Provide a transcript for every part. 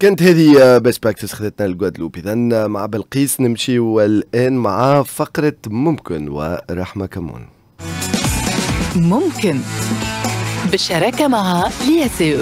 كانت هذه بيست براكتس خذتنا لجوادلوب اذا مع بلقيس نمشيو الان مع فقره ممكن ورحمه كمون ممكن بالشراكه مع لياسيو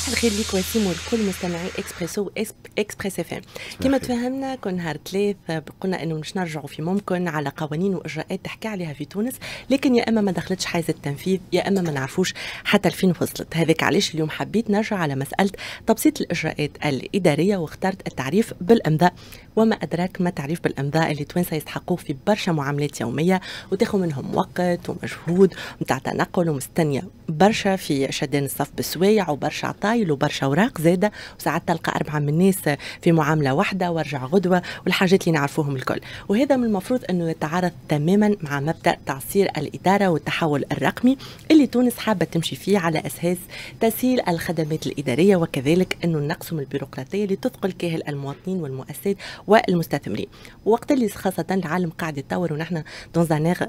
صباح الخير ليك وسيم ولكل مستمعي اكسبريسو اكسبريس اف ام كما تفهمنا كل نهار ثلاث قلنا انه باش نرجعوا في ممكن على قوانين واجراءات تحكي عليها في تونس لكن يا اما ما دخلتش حيز التنفيذ يا اما ما نعرفوش حتى لفين وصلت هذاك علاش اليوم حبيت نرجع على مساله تبسيط الاجراءات الاداريه واخترت التعريف بالامضاء وما ادراك ما تعريف بالامضاء اللي توانسه يستحقوه في برشا معاملات يوميه وتاخذ منهم وقت ومجهود نتاع تنقل ومستنيه برشا في شدان الصف بالسوايع وبرشا عطاء فصايل وبرشا اوراق زاده وساعات تلقى اربعه من الناس في معامله واحده وارجع غدوه والحاجات اللي نعرفوهم الكل وهذا من المفروض انه يتعارض تماما مع مبدا تعصير الاداره والتحول الرقمي اللي تونس حابه تمشي فيه على اساس تسهيل الخدمات الاداريه وكذلك انه نقسم البيروقراطيه اللي تثقل كاهل المواطنين والمؤسسات والمستثمرين وقت اللي خاصه العالم قاعد يتطور ونحن دون زانيغ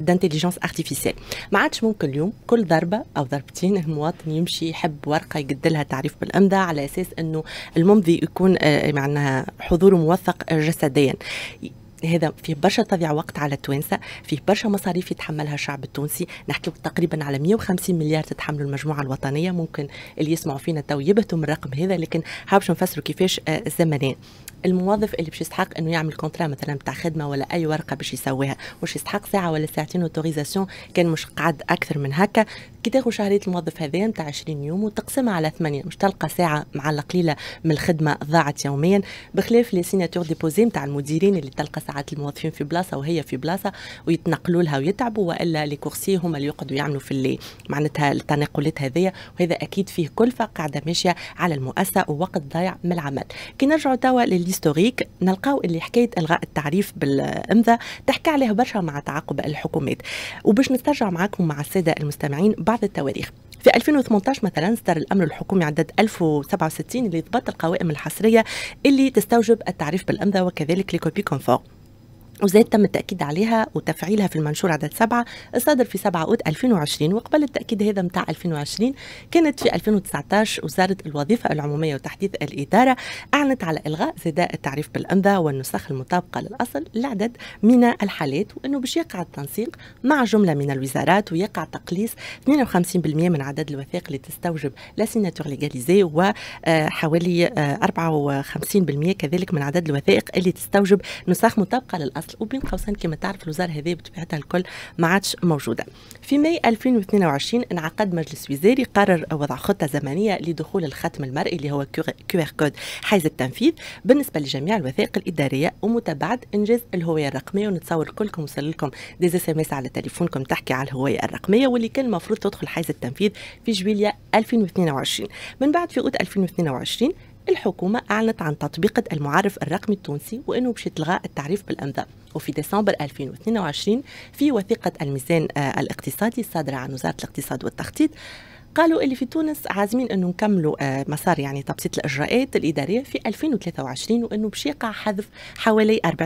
دانتيليجونس ارتيفيسيل ما عادش ممكن اليوم كل ضربه او ضربتين المواطن يمشي يحب ورقه يقد لها تعريف بالامضه على اساس انه الممضي يكون آه، معناها حضوره موثق جسديا هذا فيه برشا تضيع وقت على التوانسه فيه برشا مصاريف يتحملها الشعب التونسي نحكي تقريبا على 150 مليار تتحملوا المجموعه الوطنيه ممكن اللي يسمعوا فينا تو يبهتوا من الرقم هذا لكن حابش نفسروا كيفاش الزمنين. آه، الموظف اللي باش يستحق انه يعمل كونترا مثلا تاع خدمه ولا اي ورقه باش يسويها واش يستحق ساعه ولا ساعتين اوتوريزاسيون كان مش قعد اكثر من هكا كي تاخذ شهريه الموظف هذايا نتاع 20 يوم وتقسمها على ثمانية مش تلقى ساعه مع القليله من الخدمه ضاعت يوميا بخلاف لي سيناتور ديبوزي نتاع المديرين اللي تلقى ساعه ساعات الموظفين في بلاصه وهي في بلاصه ويتنقلوا لها ويتعبوا والا لي كورسي هما اللي يقعدوا يعملوا في اللي معناتها التنقلات هذه وهذا اكيد فيه كلفه قاعده ماشيه على المؤسسه ووقت ضايع من العمل كي نرجعوا توا للهيستوريك نلقاو اللي حكايه الغاء التعريف بالامضه تحكي عليه برشا مع تعاقب الحكومات وباش نسترجع معكم مع الساده المستمعين بعض التواريخ في 2018 مثلا صدر الامر الحكومي عدد 1067 اللي ضبط القوائم الحصريه اللي تستوجب التعريف بالامضه وكذلك لكوبي كونفور وزاد تم التأكيد عليها وتفعيلها في المنشور عدد سبعة الصادر في 7 أوت 2020 وقبل التأكيد هذا متاع 2020 كانت في 2019 وزارة الوظيفة العمومية وتحديث الإدارة أعلنت على إلغاء زداء التعريف بالأمضة والنسخ المطابقة للأصل لعدد من الحالات وأنه باش يقع التنسيق مع جملة من الوزارات ويقع تقليص 52% من عدد الوثائق اللي تستوجب لا سيناتور ليغاليزي وحوالي آه، 54% آه، كذلك من عدد الوثائق اللي تستوجب نسخ مطابقة للأصل الفصل وبين قوسين كما تعرف الوزاره هذه بطبيعتها الكل ما عادش موجوده في ماي 2022 انعقد مجلس وزاري قرر وضع خطه زمنيه لدخول الختم المرئي اللي هو كيو ار كود حيز التنفيذ بالنسبه لجميع الوثائق الاداريه ومتابعه انجاز الهويه الرقميه ونتصور كلكم وصل لكم دي اس ام اس على تليفونكم تحكي على الهويه الرقميه واللي كان المفروض تدخل حيز التنفيذ في جويليا 2022 من بعد في اوت 2022 الحكومة أعلنت عن تطبيق المعرف الرقمي التونسي وأنه باش تلغى التعريف بالأمضاء وفي ديسمبر 2022 في وثيقة الميزان آه، الاقتصادي الصادرة عن وزارة الاقتصاد والتخطيط قالوا اللي في تونس عازمين انه نكملوا آه، مسار يعني تبسيط الاجراءات الاداريه في 2023 وانه باش يقع حذف حوالي 40%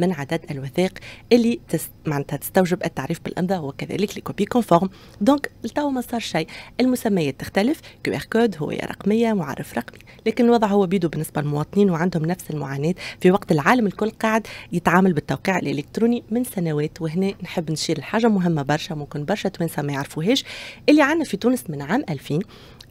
من عدد الوثائق اللي تس معناتها تستوجب التعريف بالامضاء وكذلك لكوبي كونفورم دونك لتو ما صار شيء المسميات تختلف كيو ار كود هو رقميه معرف رقمي لكن الوضع هو بيدو بالنسبه للمواطنين وعندهم نفس المعاناه في وقت العالم الكل قاعد يتعامل بالتوقيع الالكتروني من سنوات وهنا نحب نشير الحاجه مهمه برشا ممكن برشا توانسه ما يعرفوهاش اللي عندنا في تونس الخامس من عام 2000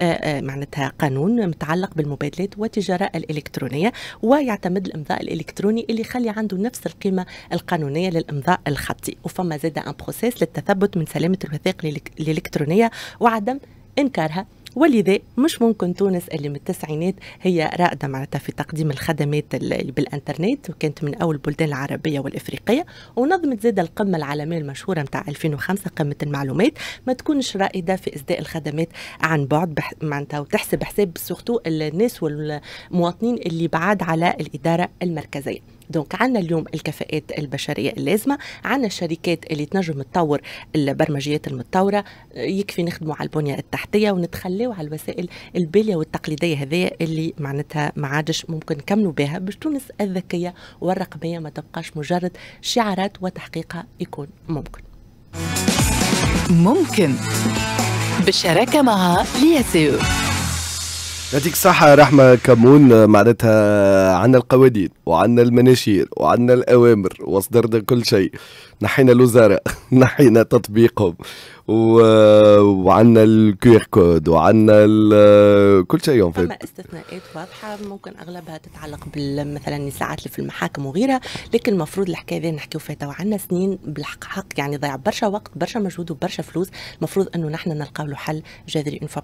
آه، آه، معناتها قانون متعلق بالمبادلات والتجارة الإلكترونية ويعتمد الإمضاء الإلكتروني اللي يخلي عنده نفس القيمة القانونية للإمضاء الخطي وفما زاد أن بروسيس للتثبت من سلامة الوثائق الإلكترونية وعدم إنكارها ولذا مش ممكن تونس اللي من التسعينات هي رائده معناتها في تقديم الخدمات بالانترنت وكانت من اول البلدان العربيه والافريقيه ونظمت زاد القمه العالميه المشهوره نتاع 2005 قمه المعلومات ما تكونش رائده في اسداء الخدمات عن بعد بح... معناتها وتحسب حساب سورتو الناس والمواطنين اللي بعاد على الاداره المركزيه دونك عندنا اليوم الكفاءات البشريه اللازمه عندنا الشركات اللي تنجم تطور البرمجيات المتطوره يكفي نخدموا على البنيه التحتيه ونتخليوا على الوسائل الباليه والتقليديه هذيا اللي معناتها ما عادش ممكن نكملوا بها باش تونس الذكيه والرقميه ما تبقاش مجرد شعارات وتحقيقها يكون ممكن ممكن بالشراكه مع لياسيو يعطيك الصحة رحمة كمون آه، معناتها عندنا القوانين وعندنا المناشير وعندنا الأوامر واصدرنا كل شيء نحينا الوزراء نحينا تطبيقهم آه، وعندنا الكيو ار كود وعندنا آه، كل شيء فما استثناءات واضحه ممكن اغلبها تتعلق مثلا الساعات اللي في المحاكم وغيرها لكن المفروض الحكايه هذه نحكيو فيها تو عندنا سنين بالحق حق يعني ضيع برشا وقت برشا مجهود وبرشا فلوس المفروض انه نحن نلقاو له حل جذري اون فوا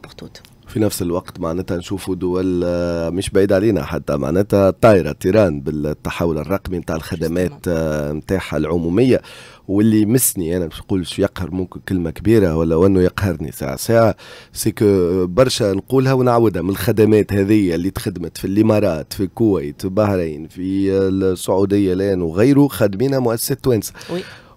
في نفس الوقت معناتها نشوفوا دول آه، مش بعيد علينا حتى معناتها طايره تيران بالتحول الرقمي نتاع الخدمات نتاعها العموميه واللي يمسني انا باش نقول يقهر ممكن كلمه كبيره ولا وانه يقهرني ساعه ساعه سيكو برشا نقولها ونعاودها من الخدمات هذه اللي تخدمت في الامارات في الكويت في بحرين في السعوديه الان وغيره خادمينها مؤسسه توانسه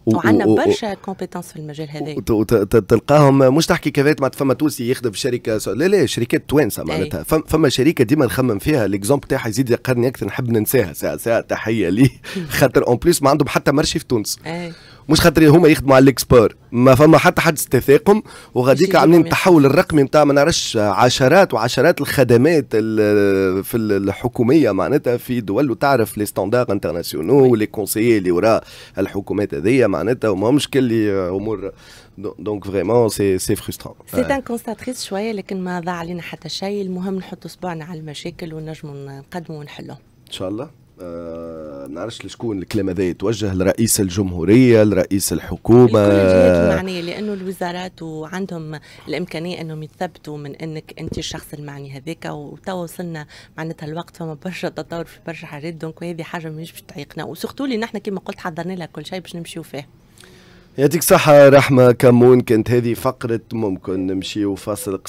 وعندنا برشا كومبيتونس في المجال هذا تلقاهم مش تحكي كذا ما فما تونسي يخدم في شركه لا لا شركات توانسه معناتها فما شركه ديما نخمم فيها ليكزومبل تاعها يزيد يقرني اكثر نحب ننساها ساعه ساعه تحيه لي خاطر اون بليس ما عندهم حتى مرشي في تونس أي. مش خاطر هما يخدموا على الاكسبور ما فما حتى حد استثاقهم وغاديك عاملين التحول الرقمي نتاع ما نعرفش عشرات وعشرات الخدمات في الحكوميه معناتها في دول وتعرف لي ستاندار انترناسيونو ولي كونسيي اللي وراء الحكومات هذيا معناتها وما مش كل امور دونك فريمون سي سي فرسترون سي ان كونستاتريس شويه لكن ما ضاع علينا حتى شيء المهم نحطوا صبعنا على المشاكل ونجموا نقدموا ونحلوهم ان شاء الله آه، نعرفش لشكون الكلام هذا يتوجه لرئيس الجمهوريه لرئيس الحكومه المعنيه لانه الوزارات وعندهم الامكانيه انهم يثبتوا من انك انت الشخص المعني هذاك وتوا وصلنا معناتها الوقت فما برشا تطور في برشا حاجات دونك هذه حاجه مش باش تعيقنا وسورتو اللي نحن كما قلت حضرنا لها كل شيء باش نمشيو فيه يعطيك صحة رحمة كمون كانت هذه فقرة ممكن نمشي وفاصل قصير